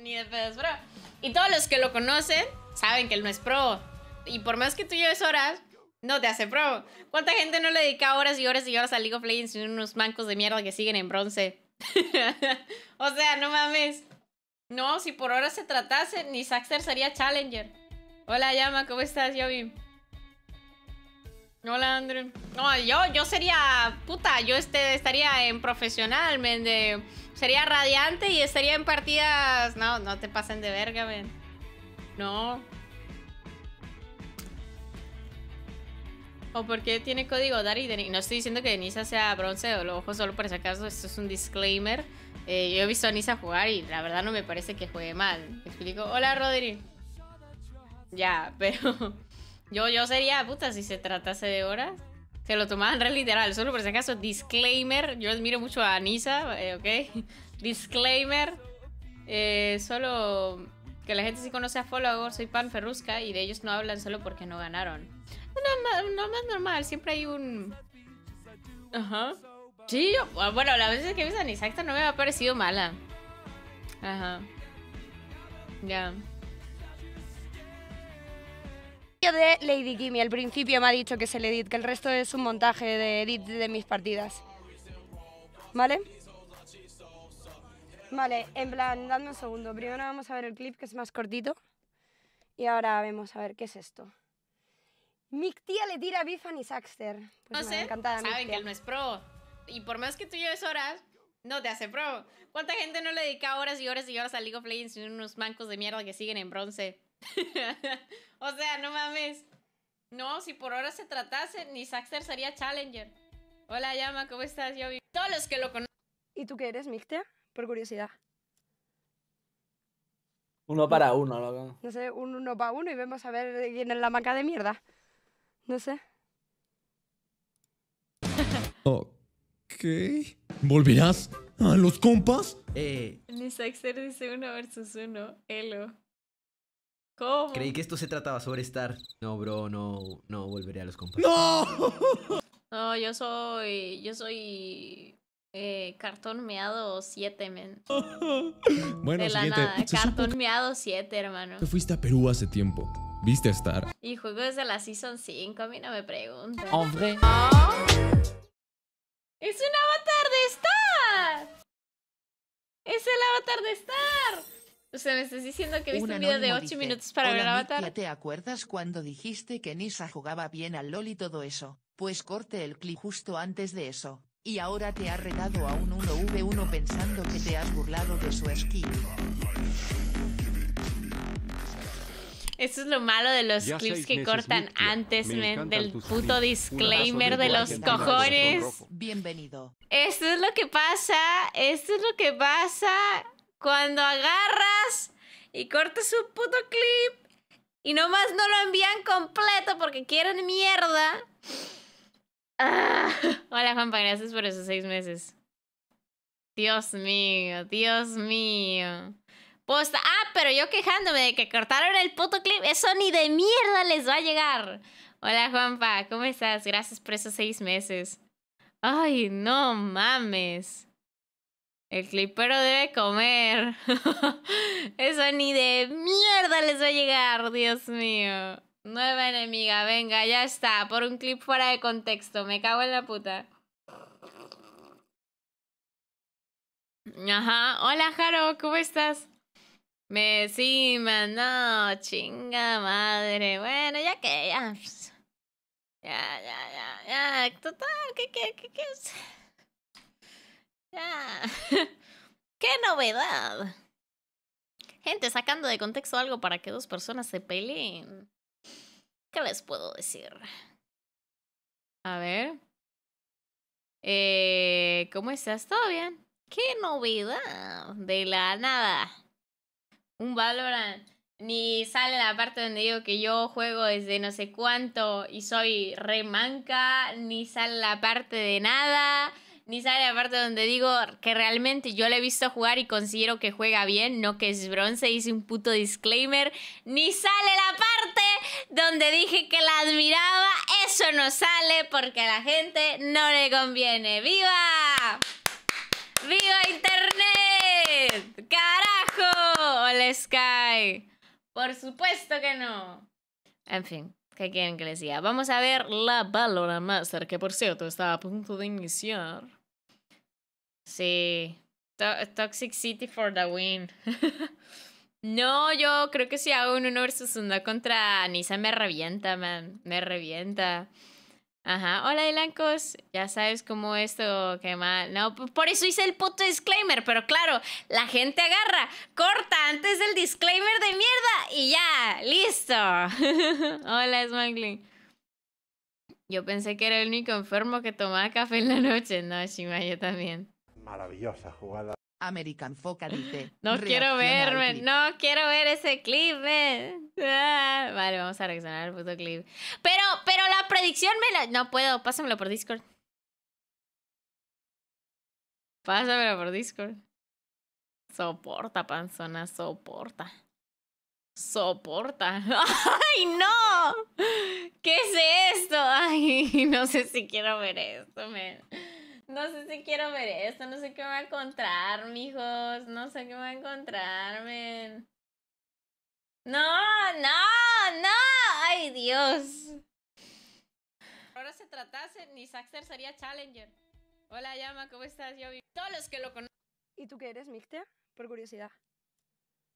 ni de pedo es pro. Y todos los que lo conocen saben que él no es pro. Y por más que tú lleves horas, no te hace pro. ¿Cuánta gente no le dedica horas y horas y horas a League of Legends y unos mancos de mierda que siguen en bronce? o sea, no mames. No, si por horas se tratase, ni Saxter sería Challenger. Hola, Yama, ¿cómo estás, Yobi? Hola, Andrew. No, yo, yo sería. Puta, yo este, estaría en profesional, men, de Sería radiante y estaría en partidas. No, no te pasen de verga, ven. No. ¿O por qué tiene código Dari No estoy diciendo que Nisa sea bronce o lo ojo solo por si acaso, esto es un disclaimer. Eh, yo he visto a Nisa jugar y la verdad no me parece que juegue mal. explico, hola Rodri. Ya, pero yo, yo sería puta si se tratase de horas que lo tomaban re literal, solo por si acaso, disclaimer, yo admiro mucho a Anisa, eh, ¿ok? disclaimer, eh, solo que la gente sí conoce a Follower, soy Pan Ferrusca y de ellos no hablan solo porque no ganaron. No, más normal, siempre hay un... Ajá. Sí, yo, bueno, las veces que he visto a no me ha parecido mala. Ajá. Ya de Lady Kimmy, al principio me ha dicho que se el edit, que el resto es un montaje de edit de mis partidas. ¿Vale? Vale, en plan, dame un segundo. Primero vamos a ver el clip que es más cortito. Y ahora vemos a ver qué es esto. mi tía le tira a Biffany y Saxter. Pues no sé, encantada, saben que él no es pro. Y por más que tú lleves horas, no te hace pro. ¿Cuánta gente no le dedica horas y horas y horas al League of Legends y unos mancos de mierda que siguen en bronce? O sea, no mames. No, si por ahora se tratase, ni sería Challenger. Hola, Llama, ¿cómo estás? Yo vi... Todos los que lo conocen. ¿Y tú qué eres, Mixte? Por curiosidad. Uno para uno, loco. No sé, un uno para uno y vemos a ver quién es la maca de mierda. No sé. ok. ¿Volverás a los compas? Eh. Ni Saxter dice uno versus uno. Elo. Creí que esto se trataba sobre Star No, bro, no, no volveré a los compas. ¡No! yo soy. Yo soy. Eh, cartón meado 7, men. bueno, de Cartón meado 7, hermano. Tú fuiste a Perú hace tiempo. Viste a Star. Y juego desde la Season 5, a mí no me preguntan. ¡Hombre! ¿Ah? ¡Es un avatar de Star! ¡Es el avatar de Star! O sea, me estás diciendo que viste un, video de 8 minutos para ver Avatar. ¿Te acuerdas cuando dijiste que Nisa jugaba bien al LOL y todo eso? Pues corte el clip justo antes de eso. Y ahora te ha retado a un 1v1 pensando que te has burlado de su skin. Eso es lo malo de los clips que cortan antes del puto disclaimer de los cojones. Bienvenido. Esto es lo que pasa, esto es lo que pasa cuando agarras y cortas un puto clip y nomás no lo envían completo porque quieren mierda. Ah. Hola Juanpa, gracias por esos seis meses. Dios mío, Dios mío. Posta. Ah, pero yo quejándome de que cortaron el puto clip. Eso ni de mierda les va a llegar. Hola Juanpa, ¿cómo estás? Gracias por esos seis meses. Ay, no mames. El clipero debe comer. Eso ni de mierda les va a llegar, Dios mío. Nueva enemiga, venga, ya está. Por un clip fuera de contexto, me cago en la puta. Ajá. Hola, Jaro, ¿cómo estás? Me sí, no, chinga madre. Bueno, ya que, ya. Ya, ya, ya, ya. Total, ¿qué, qué, qué, qué? Ah, ¡Qué novedad! Gente sacando de contexto algo para que dos personas se peleen. ¿Qué les puedo decir? A ver. Eh, ¿Cómo estás? ¿Todo bien? ¡Qué novedad! De la nada. Un Valorant. Ni sale la parte donde digo que yo juego desde no sé cuánto y soy re manca, Ni sale la parte de nada ni sale la parte donde digo que realmente yo le he visto jugar y considero que juega bien, no que es bronce, hice un puto disclaimer. Ni sale la parte donde dije que la admiraba, eso no sale porque a la gente no le conviene. ¡Viva! ¡Viva Internet! ¡Carajo! ¡Hola Sky! Por supuesto que no. En fin. ¿Qué quieren que les diga? Vamos a ver la Valorant Master, que por cierto está a punto de iniciar. Sí. Toxic City for the win. no, yo creo que si hago un uno versus uno contra Nisa me revienta, man. Me revienta. Ajá, hola elancos. ya sabes cómo esto, qué mal. No, por eso hice el puto disclaimer, pero claro, la gente agarra, corta antes del disclaimer de mierda y ya, listo. hola Smangling. Yo pensé que era el único enfermo que tomaba café en la noche. No, Shima, yo también. Maravillosa jugada. American Foca dice. No quiero verme, no quiero ver ese clip, eh. ah, vale, vamos a reaccionar al puto clip. Pero, pero la predicción me la. No puedo, pásamelo por Discord. Pásamelo por Discord. Soporta, panzona, soporta. Soporta. ¡Ay, no! ¿Qué es esto? Ay, no sé si quiero ver esto, man. No sé si quiero ver esto, no sé qué me va a encontrar, mijos. No sé qué va a encontrarme No, no, no. Ay, Dios. Ahora se tratase, ni Saxter sería Challenger. Hola, Llama, ¿cómo estás? Yo vi todos los que lo conocen. ¿Y tú qué eres, míster Por curiosidad.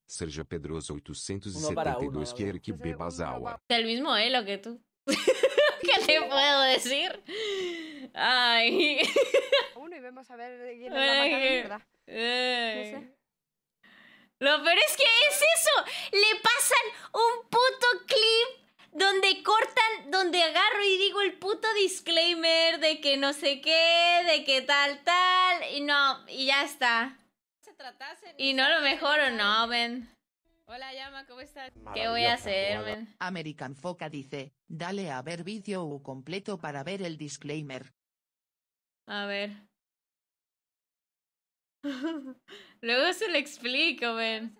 Sergio Pedroso 872 uno, quiere que bebas agua. el mismo lo que tú. ¿Qué le puedo decir? Ay. Uno y vemos a ver quién eh, la verdad. No sé. Lo peor es que es eso. Le pasan un puto clip donde cortan, donde agarro y digo el puto disclaimer de que no sé qué, de que tal, tal, y no, y ya está. y no lo mejor o no, ven. Hola, Llama, ¿cómo estás? ¿Qué voy a hacer, men? American Foca dice, dale a ver vídeo completo para ver el disclaimer. A ver. Luego se lo explico, ven.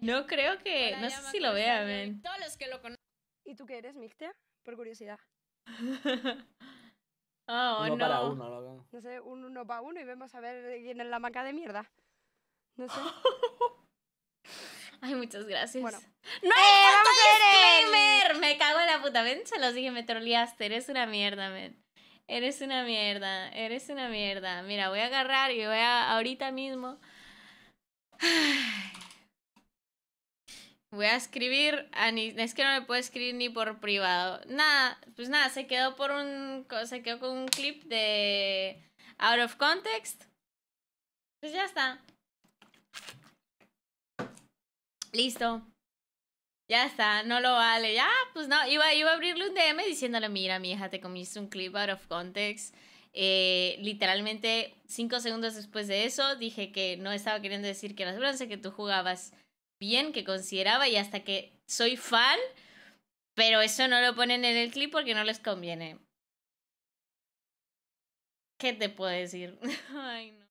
No creo que. No sé si lo vea, men Todos los que lo conocen. ¿Y tú qué eres, Mixte? Por curiosidad. oh, uno no. para uno, loco. No sé, un uno para uno y vemos a ver quién es la maca de mierda. No sé. Ay, muchas gracias. Bueno. ¡No ¡Eh, vamos a ver Me cago en la puta, ven. Se los dije, me troleaste. Eres una mierda, men. Eres una mierda, eres una mierda. Mira, voy a agarrar y voy a ahorita mismo. Voy a escribir, ni, es que no me puedo escribir ni por privado. Nada, pues nada, se quedó por un se quedó con un clip de out of context. Pues ya está. Listo. Ya está, no lo vale. Ya, pues no, iba, iba a abrirle un DM diciéndole, mira, mi hija, te comiste un clip out of context. Eh, literalmente, cinco segundos después de eso, dije que no estaba queriendo decir que eras bronce, que tú jugabas bien, que consideraba y hasta que soy fan, pero eso no lo ponen en el clip porque no les conviene. ¿Qué te puedo decir? Ay, no.